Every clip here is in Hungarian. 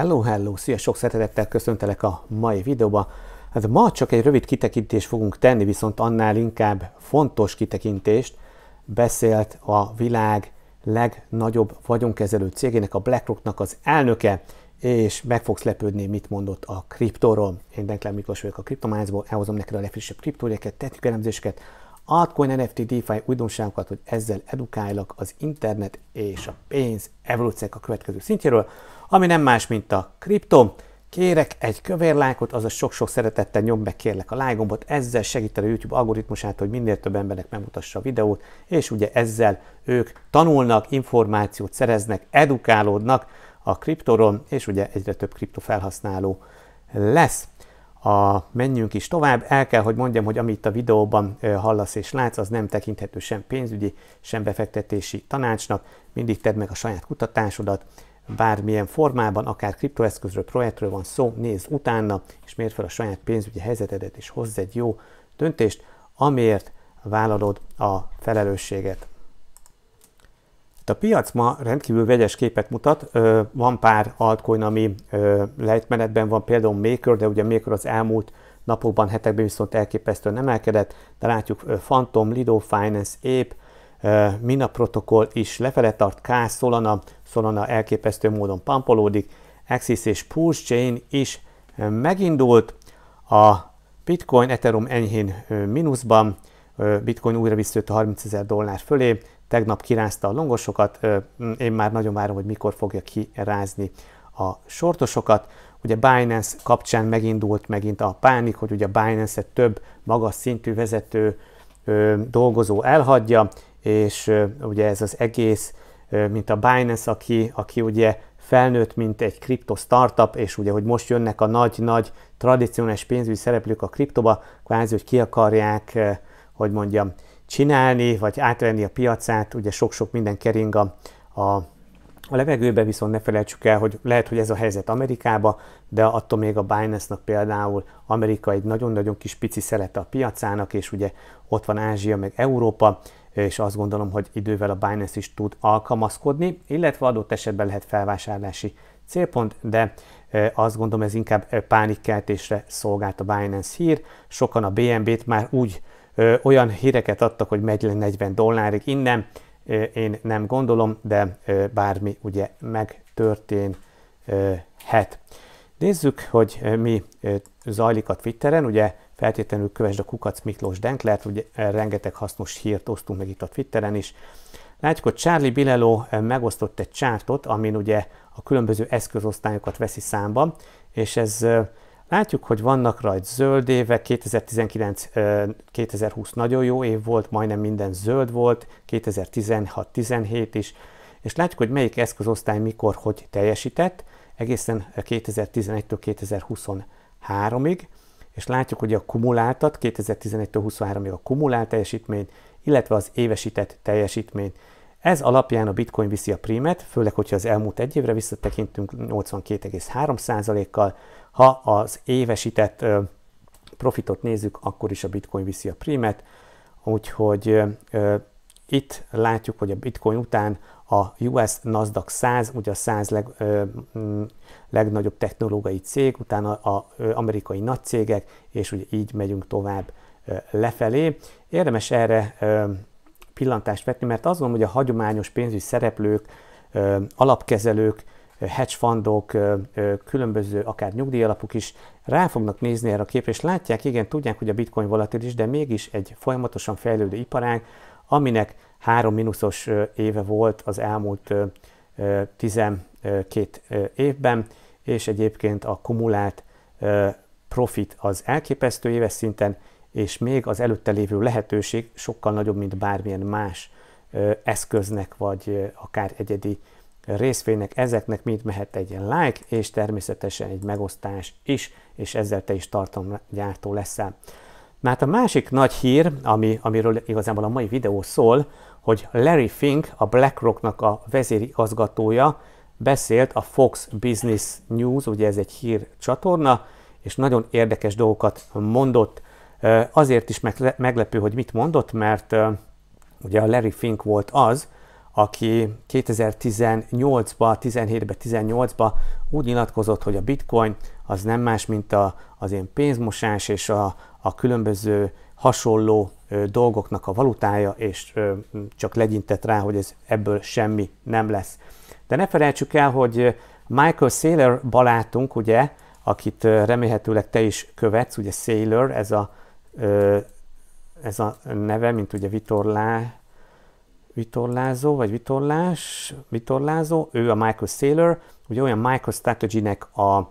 Hello, hello! Szia! Sok szeretettel köszöntelek a mai videóba. Hát ma csak egy rövid kitekintést fogunk tenni, viszont annál inkább fontos kitekintést beszélt a világ legnagyobb vagyonkezelő cégének, a BlackRocknak az elnöke, és meg fogsz lepődni, mit mondott a kriptóról. Én Denklár Miklós vagyok a Kriptománcból, elhozom neked a legfrissebb kriptóriákat, technikai elemzéseket, altcoin, NFT, DeFi újdonságokat, hogy ezzel edukálok az internet és a pénz evolúciók a következő szintjéről ami nem más, mint a kriptom. Kérek egy kövér lájkot, azaz sok-sok szeretettel nyomd meg kérlek a lájkombot, ezzel segíteni a YouTube algoritmusát, hogy minél több embernek megmutassa a videót, és ugye ezzel ők tanulnak, információt szereznek, edukálódnak a kriptoron, és ugye egyre több kriptofelhasználó lesz. A, menjünk is tovább, el kell, hogy mondjam, hogy amit a videóban hallasz és látsz, az nem tekinthető sem pénzügyi, sem befektetési tanácsnak, mindig tedd meg a saját kutatásodat, bármilyen formában, akár kriptoeszközről, projektről van szó, nézz utána, és mérd fel a saját pénzügyi helyzetedet, és hozz egy jó döntést, amiért vállalod a felelősséget. A piac ma rendkívül vegyes képet mutat, van pár altcoin, ami lejtmenetben van, például Maker, de ugye Maker az elmúlt napokban, hetekben viszont elképesztően emelkedett, de látjuk Phantom, Lido Finance, Ape, Mina protokoll is lefele tart, K Solana, Solana elképesztő módon pampolódik, Axis és Pulse Chain is megindult, a Bitcoin, Ethereum enyhén mínuszban, Bitcoin újra visszajött a 30 ezer dollár fölé, tegnap kirázta a longosokat, mm, én már nagyon várom, hogy mikor fogja kirázni a sortosokat. Ugye Binance kapcsán megindult megint a pánik, hogy ugye Binance-et több magas szintű vezető dolgozó elhagyja, és ugye ez az egész, mint a Binance, aki, aki ugye felnőtt, mint egy kripto startup, és ugye, hogy most jönnek a nagy-nagy tradicionális pénzügyi szereplők a kriptoba, kvázi, hogy ki akarják, hogy mondjam, csinálni, vagy átvenni a piacát, ugye sok-sok minden kering a, a a levegőben viszont ne felejtsük el, hogy lehet, hogy ez a helyzet Amerikába, de attól még a Binance-nak például Amerika egy nagyon-nagyon kis pici szelete a piacának, és ugye ott van Ázsia meg Európa, és azt gondolom, hogy idővel a Binance is tud alkalmazkodni, illetve adott esetben lehet felvásárlási célpont, de azt gondolom ez inkább pánikkeltésre szolgált a Binance hír. Sokan a BNB-t már úgy ö, olyan híreket adtak, hogy megy le 40 dollárig innen, én nem gondolom, de bármi ugye megtörténhet. Nézzük, hogy eh, mi eh, zajlik a Twitteren, ugye feltétlenül kövesd a Kukac Miklós Denklert, ugye eh, rengeteg hasznos hírt osztunk meg itt a Twitteren is. Látjuk, hogy Charlie Bilelo megosztott egy csártot, amin ugye a különböző eszközosztályokat veszi számba, és ez Látjuk, hogy vannak rajt zöld évek, 2019-2020 nagyon jó év volt, majdnem minden zöld volt, 2016-17 is, és látjuk, hogy melyik eszközosztály mikor hogy teljesített, egészen 2011-től 2023-ig, és látjuk, hogy a kumuláltat, 2011-től 2023 ig a kumulált teljesítményt, illetve az évesített teljesítményt. Ez alapján a bitcoin viszi a primet, főleg, hogyha az elmúlt egy évre visszatekintünk 82,3%-kal. Ha az évesített profitot nézzük, akkor is a bitcoin viszi a primet, úgyhogy itt látjuk, hogy a bitcoin után a US Nasdaq 100, ugye a 100 leg, ö, mm, legnagyobb technológiai cég, utána a amerikai nagy cégek, és ugye így megyünk tovább ö, lefelé. Érdemes erre ö, pillantást vetni, mert azt gondolom, hogy a hagyományos pénzügyi szereplők, ö, alapkezelők, hedge fundok, különböző akár nyugdíjalapok is rá fognak nézni erre a képre, és látják, igen, tudják, hogy a bitcoin volatilis, de mégis egy folyamatosan fejlődő iparág, aminek három mínuszos éve volt az elmúlt 12 évben, és egyébként a kumulált profit az elképesztő éves szinten, és még az előtte lévő lehetőség sokkal nagyobb, mint bármilyen más eszköznek, vagy akár egyedi részvénynek, ezeknek mind mehet egy like, és természetesen egy megosztás is, és ezzel te is tartalomgyártó leszel. Mert a másik nagy hír, ami, amiről igazából a mai videó szól, hogy Larry Fink, a BlackRocknak a vezérigazgatója, beszélt a Fox Business News, ugye ez egy csatorna, és nagyon érdekes dolgokat mondott. Azért is meglepő, hogy mit mondott, mert ugye a Larry Fink volt az, aki 2018-ba, 17-be, 18-ba úgy nyilatkozott, hogy a bitcoin az nem más, mint a, az én pénzmosás és a, a különböző hasonló dolgoknak a valutája, és csak legyintett rá, hogy ez ebből semmi nem lesz. De ne felejtsük el, hogy Michael Saylor balátunk, ugye, akit remélhetőleg te is követsz, ugye Saylor, ez a, ez a neve, mint ugye Vitorlá, vitorlázó, vagy vitorlás, vitorlázó, ő a Michael Saylor, ugye olyan MicroStrategy-nek a,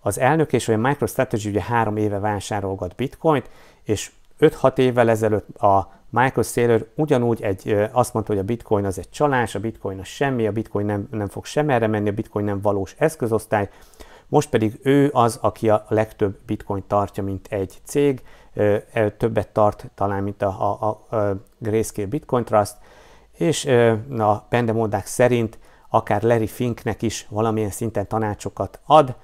az elnök, és olyan MicroStrategy ugye három éve vásárolgat bitcoint, és 5-6 évvel ezelőtt a Michael Saylor ugyanúgy egy, azt mondta, hogy a bitcoin az egy csalás, a bitcoin az semmi, a bitcoin nem, nem fog sem erre menni, a bitcoin nem valós eszközosztály, most pedig ő az, aki a legtöbb bitcoin tartja, mint egy cég, többet tart talán, mint a, a, a Grayscale Bitcoin Trust, és a pendemódák szerint akár Larry Finknek is valamilyen szinten tanácsokat ad.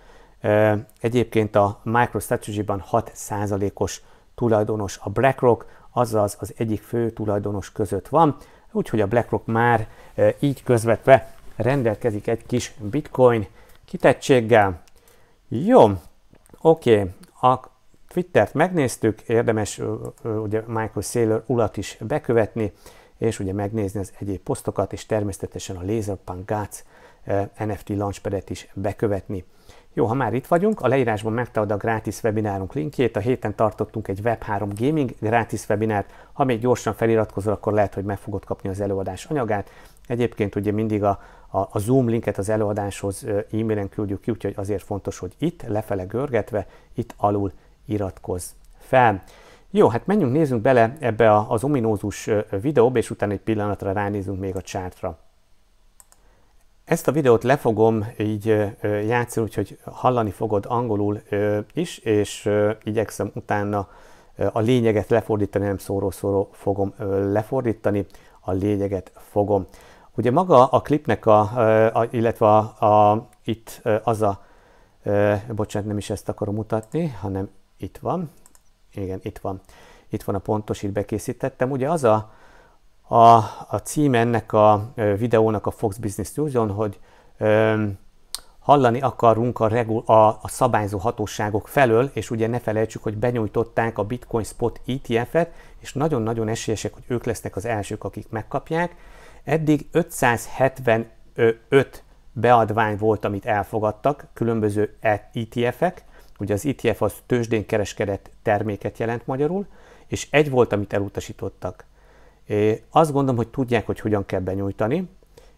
Egyébként a MicroStrategy-ban 6%-os tulajdonos a BlackRock, azaz az egyik fő tulajdonos között van, úgyhogy a BlackRock már e, így közvetve rendelkezik egy kis bitcoin kitettséggel. Jó, oké, a Twittert megnéztük, érdemes ugye Michael Saylor ulat is bekövetni, és ugye megnézni az egyéb posztokat, és természetesen a Laserpunk Guts e, NFT launchpadet is bekövetni. Jó, ha már itt vagyunk, a leírásban megtalad a gratis webinárunk linkjét. A héten tartottunk egy Web3 Gaming gratis webinárt. Ha még gyorsan feliratkozol, akkor lehet, hogy meg fogod kapni az előadás anyagát. Egyébként ugye mindig a, a, a Zoom linket az előadáshoz e-mailen küldjük ki, úgyhogy azért fontos, hogy itt lefele görgetve, itt alul iratkozz fel. Jó, hát menjünk, nézzünk bele ebbe az ominózus videóba, és utána egy pillanatra ránézünk még a csártra. Ezt a videót le fogom így játszani, úgyhogy hallani fogod angolul is, és igyekszem utána a lényeget lefordítani, nem szóró-szóró fogom lefordítani, a lényeget fogom. Ugye maga a klipnek, a, a, illetve a, a, itt az a, bocsánat, nem is ezt akarom mutatni, hanem itt van, igen, itt van, itt van a pontos, itt bekészítettem, ugye az a a, a cím ennek a videónak a Fox Business News-on, hogy ö, hallani akarunk a, regul, a, a szabályzó hatóságok felől, és ugye ne felejtsük, hogy benyújtották a Bitcoin Spot ETF-et, és nagyon-nagyon esélyesek, hogy ők lesznek az elsők, akik megkapják. Eddig 575 beadvány volt, amit elfogadtak, különböző ETF-ek, ugye az ETF az tőzsdén kereskedett terméket jelent magyarul, és egy volt, amit elutasítottak. Azt gondolom, hogy tudják, hogy hogyan kell benyújtani,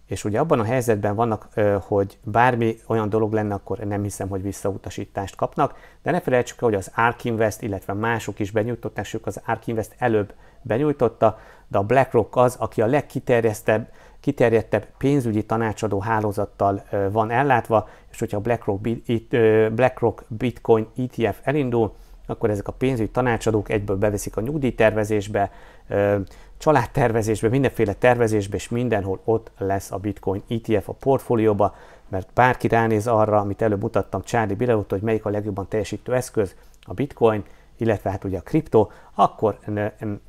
és ugye abban a helyzetben vannak, hogy bármi olyan dolog lenne, akkor nem hiszem, hogy visszautasítást kapnak, de ne felejtsük hogy az ARK Invest, illetve mások is benyújtották, sőt az ARK Invest előbb benyújtotta, de a BlackRock az, aki a legkiterjesztebb kiterjedtebb pénzügyi tanácsadó hálózattal van ellátva, és hogyha a BlackRock, BlackRock Bitcoin ETF elindul, akkor ezek a pénzügyi tanácsadók egyből beveszik a nyugdíjtervezésbe, családtervezésbe, mindenféle tervezésbe, és mindenhol ott lesz a bitcoin ETF a portfólióba, mert bárki ránéz arra, amit előbb mutattam Charlie Billerot, hogy melyik a legjobban teljesítő eszköz, a bitcoin, illetve hát ugye a kriptó, akkor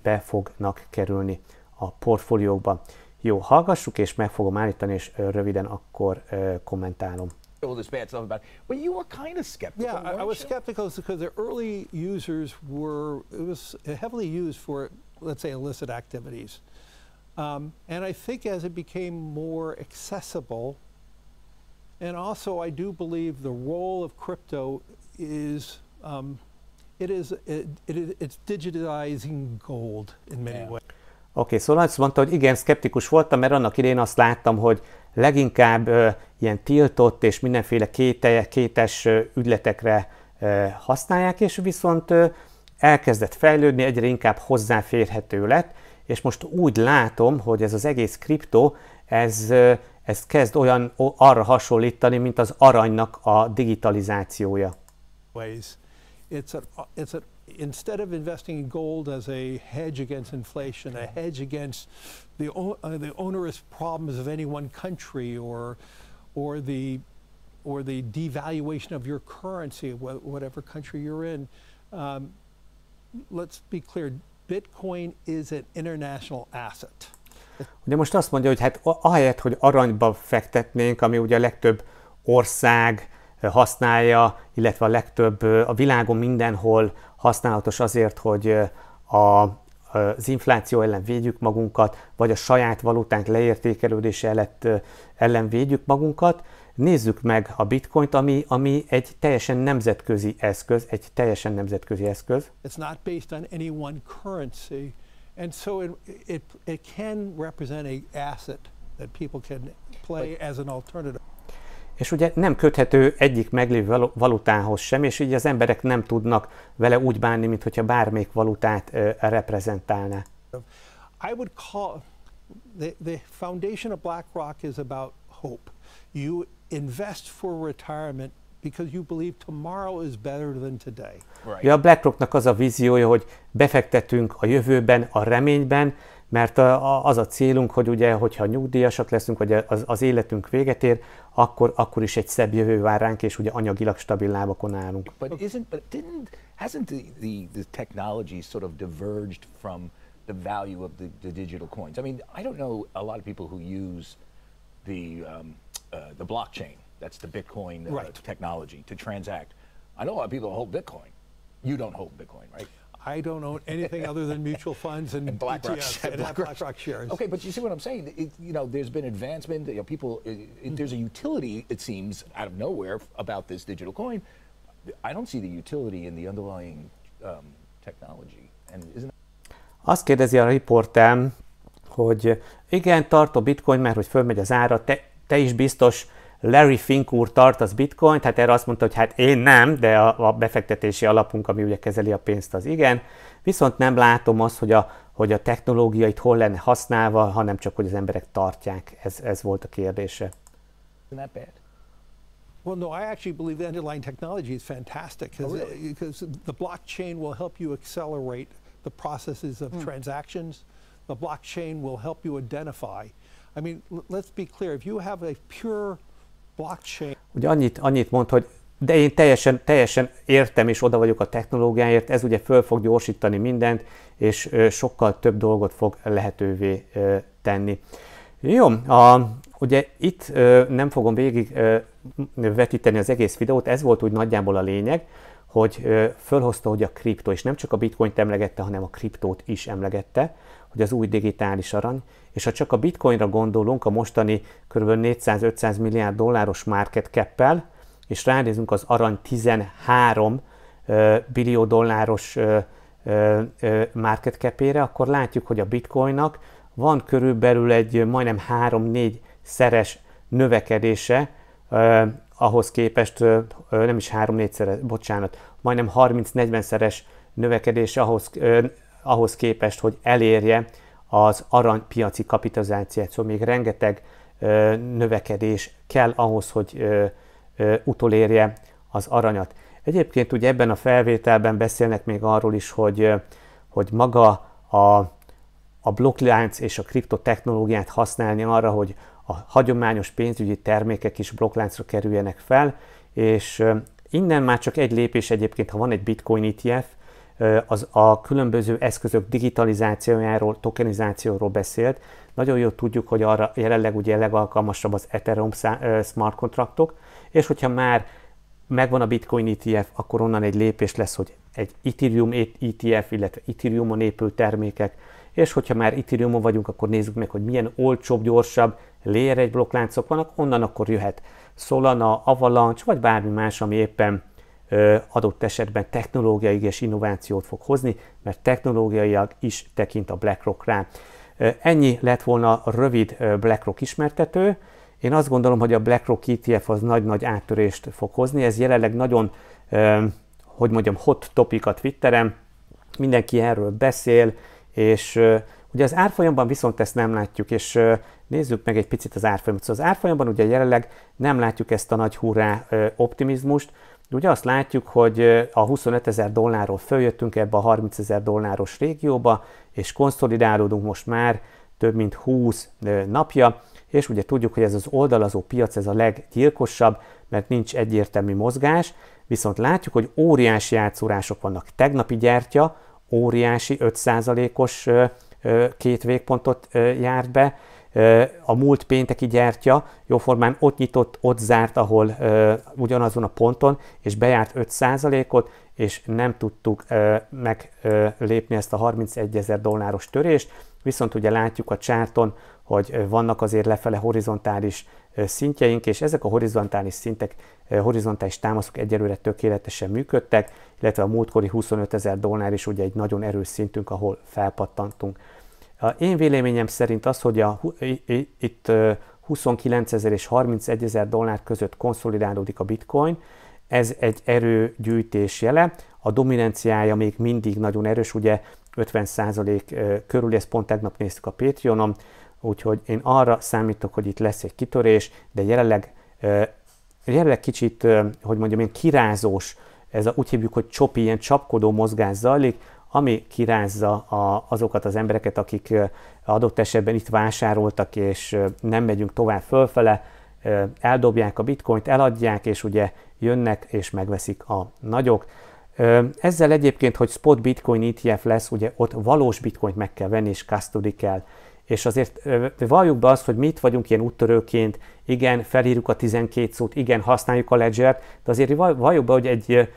be fognak kerülni a portfóliókba. Jó, hallgassuk, és meg fogom állítani, és röviden akkor kommentálom. all this bad stuff about it. But you were kind of skeptical. Yeah, I, I, was you? skeptical because the early users were it was heavily used for let's say illicit activities, um, and I think as it became more accessible, and also I do believe the role of crypto is. Um, it is, it, it, it's digitizing gold in many yeah. ways. Oké, okay, szóval azt mondta, hogy igen, szkeptikus voltam, mert annak idén azt láttam, hogy leginkább ilyen tiltott és mindenféle kéte, kétes ügyletekre használják, és viszont elkezdett fejlődni, egyre inkább hozzáférhető lett, és most úgy látom, hogy ez az egész kriptó, ez, ez kezd olyan arra hasonlítani, mint az aranynak a digitalizációja. It's a, it's a, instead of investing in gold as a hedge against inflation, a hedge against the, uh, the onerous problems of any one country or or the or the devaluation of your currency, wh whatever country you're in. Um, let's be clear, Bitcoin is an international asset. Ugye most azt mondja, hogy hát ahelyett, hogy aranyba fektetnénk, ami ugye a legtöbb ország eh, használja, illetve a legtöbb eh, a világon mindenhol használatos azért, hogy eh, a az infláció ellen védjük magunkat, vagy a saját valutánk leértékelődése ellen, ellen védjük magunkat, nézzük meg a bitcoint, ami, ami egy teljesen nemzetközi eszköz, egy teljesen nemzetközi eszköz. It's not based on any one currency, and so it, it, it can represent an asset that people can play as an alternative és ugye nem köthető egyik meglévő valutához sem, és így az emberek nem tudnak vele úgy bánni, mint hogyha bármelyik valutát reprezentálná. I would call the, the foundation of BlackRock is about hope. You invest for retirement because you believe tomorrow is better than today. Right. Ja, BlackRocknak az a víziója, hogy befektetünk a jövőben, a reményben, mert az a célunk, hogy ugye, hogyha nyugdíjasak leszünk, vagy az, az életünk véget ér, akkor, akkor is egy szebb jövő vár ránk, és ugye anyagilag stabil lábakon állunk. But isn't, but didn't, hasn't the, the, technology sort of diverged from the value of the, the digital coins? I mean, I don't know a lot of people who use the, um, uh, the blockchain, that's the Bitcoin uh, right. technology, to transact. I know a lot of people who hold Bitcoin. You don't hold Bitcoin, right? I don't own anything other than mutual funds and, and BlackRock, ETFs, and BlackRock. shares. Okay, but you see what I'm saying? It, you know, there's been advancement. You know, people, it, it, there's a utility. It seems out of nowhere about this digital coin. I don't see the utility in the underlying um, technology. And isn't Azt kérdezi a riportem, hogy igen, tart a bitcoin, mert hogy fölmegy az ára, te, te is biztos Larry Fink úr tart az Bitcoin. hát erre azt mondta, hogy hát én nem, de a, a befektetési alapunk, ami ugye kezeli a pénzt, az igen. Viszont nem látom azt, hogy a, hogy a technológia itt hol lenne használva, hanem csak, hogy az emberek tartják. Ez, ez volt a kérdése. Not bad. Well, no, I actually believe the underlying technology is fantastic because oh, really? uh, the blockchain will help you accelerate the processes of mm. transactions. The blockchain will help you identify. I mean, let's be clear. If you have a pure Ugye annyit, annyit mond, hogy de én teljesen, teljesen értem és oda vagyok a technológiáért, ez ugye föl fog gyorsítani mindent, és sokkal több dolgot fog lehetővé tenni. Jó, a, ugye itt nem fogom végig vetíteni az egész videót, ez volt úgy nagyjából a lényeg, hogy fölhozta, hogy a kriptó, és nem csak a bitcoint emlegette, hanem a kriptót is emlegette, hogy az új digitális arany, és ha csak a bitcoinra gondolunk a mostani kb. 400-500 milliárd dolláros market cap és ránézünk az arany 13 billió dolláros market cap akkor látjuk, hogy a bitcoinnak van körülbelül egy majdnem 3-4 szeres növekedése ahhoz képest, nem is 3-4 szeres, bocsánat, majdnem 30-40 szeres növekedése ahhoz, ahhoz képest, hogy elérje az aranypiaci kapitalizációt. Szóval még rengeteg ö, növekedés kell ahhoz, hogy ö, ö, utolérje az aranyat. Egyébként ugye ebben a felvételben beszélnek még arról is, hogy, hogy maga a, a blokklánc és a kriptotechnológiát használni arra, hogy a hagyományos pénzügyi termékek is blokkláncra kerüljenek fel, és innen már csak egy lépés egyébként, ha van egy bitcoin ETF, az a különböző eszközök digitalizációjáról, tokenizációról beszélt. Nagyon jól tudjuk, hogy arra jelenleg ugye legalkalmasabb az Ethereum smart kontraktok, és hogyha már megvan a Bitcoin ETF, akkor onnan egy lépés lesz, hogy egy Ethereum ETF, e illetve Ethereumon épül termékek, és hogyha már Ethereumon vagyunk, akkor nézzük meg, hogy milyen olcsóbb, gyorsabb Layer egy blokkláncok vannak, onnan akkor jöhet Solana, Avalanche, vagy bármi más, ami éppen adott esetben technológiai és innovációt fog hozni, mert technológiaiak is tekint a BlackRock rá. Ennyi lett volna a rövid BlackRock ismertető. Én azt gondolom, hogy a BlackRock ETF az nagy-nagy áttörést fog hozni. Ez jelenleg nagyon, hogy mondjam, hot topic a Twitteren. Mindenki erről beszél, és Ugye az árfolyamban viszont ezt nem látjuk, és nézzük meg egy picit az árfolyamot. Szóval az árfolyamban ugye jelenleg nem látjuk ezt a nagy hurrá optimizmust, ugye azt látjuk, hogy a 25 ezer dollárról följöttünk ebbe a 30 ezer dolláros régióba, és konszolidálódunk most már több mint 20 napja, és ugye tudjuk, hogy ez az oldalazó piac, ez a leggyilkosabb, mert nincs egyértelmű mozgás, viszont látjuk, hogy óriási átszórások vannak. Tegnapi gyertya óriási 5%-os két végpontot járt be, a múlt pénteki gyertya jóformán ott nyitott, ott zárt, ahol ugyanazon a ponton, és bejárt 5%-ot, és nem tudtuk meglépni ezt a 31 ezer dolláros törést, viszont ugye látjuk a csárton, hogy vannak azért lefele horizontális szintjeink, és ezek a horizontális szintek, horizontális támaszok egyelőre tökéletesen működtek, illetve a múltkori 25 ezer dollár is ugye egy nagyon erős szintünk, ahol felpattantunk. Én véleményem szerint az, hogy a, itt 29 ezer és 31 ezer dollár között konszolidálódik a bitcoin, ez egy erőgyűjtés jele, a dominanciája még mindig nagyon erős, ugye 50% körül, ezt pont tegnap néztük a Patreonon, úgyhogy én arra számítok, hogy itt lesz egy kitörés, de jelenleg, jelenleg kicsit, hogy mondjam, ilyen kirázós, ez a, úgy hívjuk, hogy csopi, ilyen csapkodó mozgás zajlik, ami kirázza a, azokat az embereket, akik adott esetben itt vásároltak, és nem megyünk tovább fölfele, eldobják a bitcoint, eladják, és ugye jönnek és megveszik a nagyok. Ezzel egyébként, hogy spot bitcoin ETF lesz, ugye ott valós bitcoint meg kell venni, és custody kell. És azért valljuk be azt, hogy mit vagyunk ilyen úttörőként, igen, felírjuk a 12 szót, igen, használjuk a ledger de azért valljuk be, hogy egy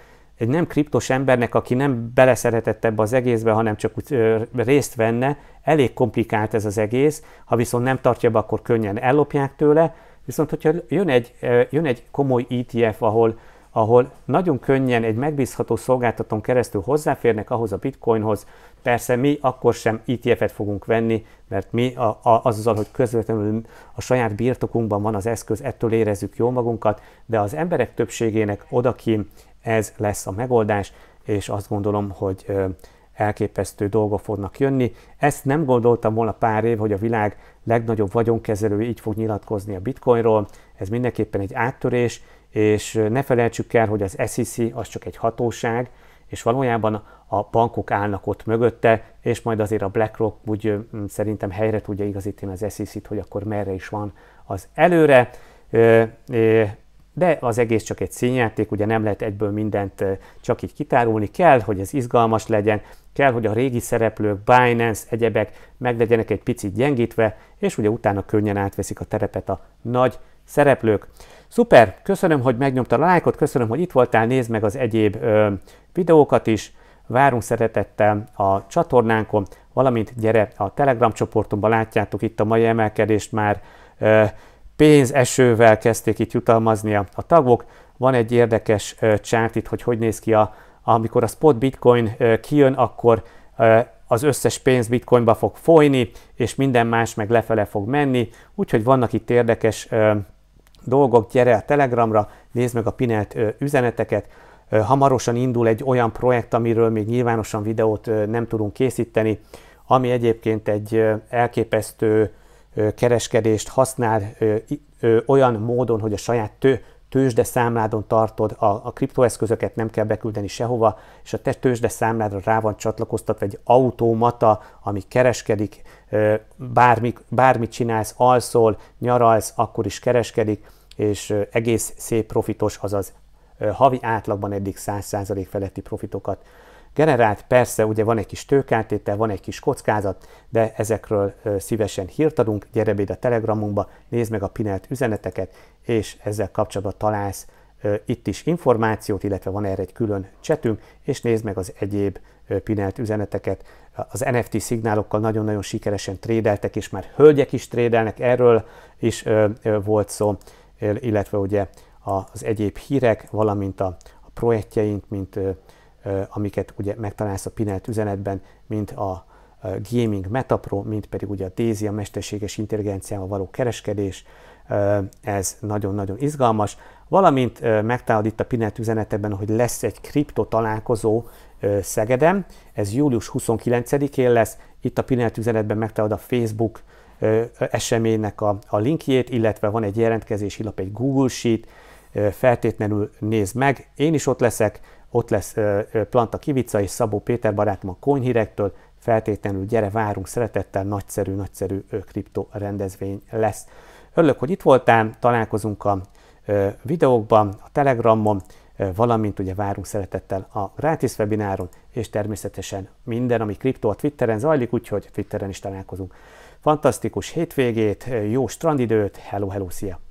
egy nem kriptos embernek, aki nem beleszeretett ebbe az egészbe, hanem csak úgy részt venne, elég komplikált ez az egész, ha viszont nem tartja be, akkor könnyen ellopják tőle, viszont hogyha jön egy, jön egy komoly ETF, ahol, ahol nagyon könnyen egy megbízható szolgáltatón keresztül hozzáférnek ahhoz a bitcoinhoz, persze mi akkor sem ETF-et fogunk venni, mert mi a, a, azzal, hogy közvetlenül a saját birtokunkban van az eszköz, ettől érezzük jól magunkat, de az emberek többségének odakim ez lesz a megoldás, és azt gondolom, hogy elképesztő dolgok fognak jönni. Ezt nem gondoltam volna pár év, hogy a világ legnagyobb vagyonkezelő így fog nyilatkozni a bitcoinról. Ez mindenképpen egy áttörés, és ne felejtsük el, hogy az SEC az csak egy hatóság, és valójában a bankok állnak ott mögötte, és majd azért a BlackRock úgy szerintem helyre tudja igazítani az SEC-t, hogy akkor merre is van az előre de az egész csak egy színjáték, ugye nem lehet egyből mindent csak így kitárulni, kell, hogy ez izgalmas legyen, kell, hogy a régi szereplők, Binance, egyebek meg legyenek egy picit gyengítve, és ugye utána könnyen átveszik a terepet a nagy szereplők. Szuper, köszönöm, hogy megnyomta a lájkot, köszönöm, hogy itt voltál, nézd meg az egyéb ö, videókat is, várunk szeretettel a csatornánkon, valamint gyere a Telegram csoportomban látjátok itt a mai emelkedést már, ö, pénzesővel kezdték itt jutalmazni a, a tagok. Van egy érdekes csárt itt, hogy hogy néz ki, a, amikor a spot bitcoin kijön, akkor az összes pénz bitcoinba fog folyni, és minden más meg lefele fog menni, úgyhogy vannak itt érdekes dolgok, gyere a Telegramra, nézd meg a pinelt üzeneteket, hamarosan indul egy olyan projekt, amiről még nyilvánosan videót nem tudunk készíteni, ami egyébként egy elképesztő kereskedést használ olyan módon, hogy a saját tő, tőzsde számládon tartod, a, a kriptoeszközöket nem kell beküldeni sehova, és a te tőzsde számládra rá van csatlakoztatva egy automata, ami kereskedik, bármi, bármit csinálsz, alszol, nyaralsz, akkor is kereskedik, és egész szép profitos, azaz havi átlagban eddig 100% feletti profitokat generált. Persze ugye van egy kis tőkártétel, van egy kis kockázat, de ezekről szívesen hírt adunk. Gyere a Telegramunkba, nézd meg a pinelt üzeneteket, és ezzel kapcsolatban találsz itt is információt, illetve van erre egy külön csetünk, és nézd meg az egyéb pinelt üzeneteket. Az NFT szignálokkal nagyon-nagyon sikeresen trédeltek, és már hölgyek is trédelnek, erről is volt szó, illetve ugye az egyéb hírek, valamint a projektjeink, mint amiket ugye megtalálsz a Pinelt üzenetben, mint a Gaming Metapro, mint pedig ugye a Daisy, a mesterséges intelligenciával való kereskedés, ez nagyon-nagyon izgalmas. Valamint megtalálod itt a Pinelt üzenetekben, hogy lesz egy kripto találkozó Szegedem, ez július 29-én lesz, itt a Pinelt üzenetben megtalálod a Facebook eseménynek a, a linkjét, illetve van egy jelentkezési lap, egy Google Sheet, feltétlenül nézd meg, én is ott leszek, ott lesz Planta Kivica és Szabó Péter barátom a Konyhírektől, feltétlenül gyere, várunk szeretettel, nagyszerű, nagyszerű kripto rendezvény lesz. Örülök, hogy itt voltál, találkozunk a videókban, a Telegramon, valamint ugye várunk szeretettel a gratis webináron, és természetesen minden, ami kriptó a Twitteren zajlik, úgyhogy Twitteren is találkozunk. Fantasztikus hétvégét, jó strandidőt, hello, hello, szia!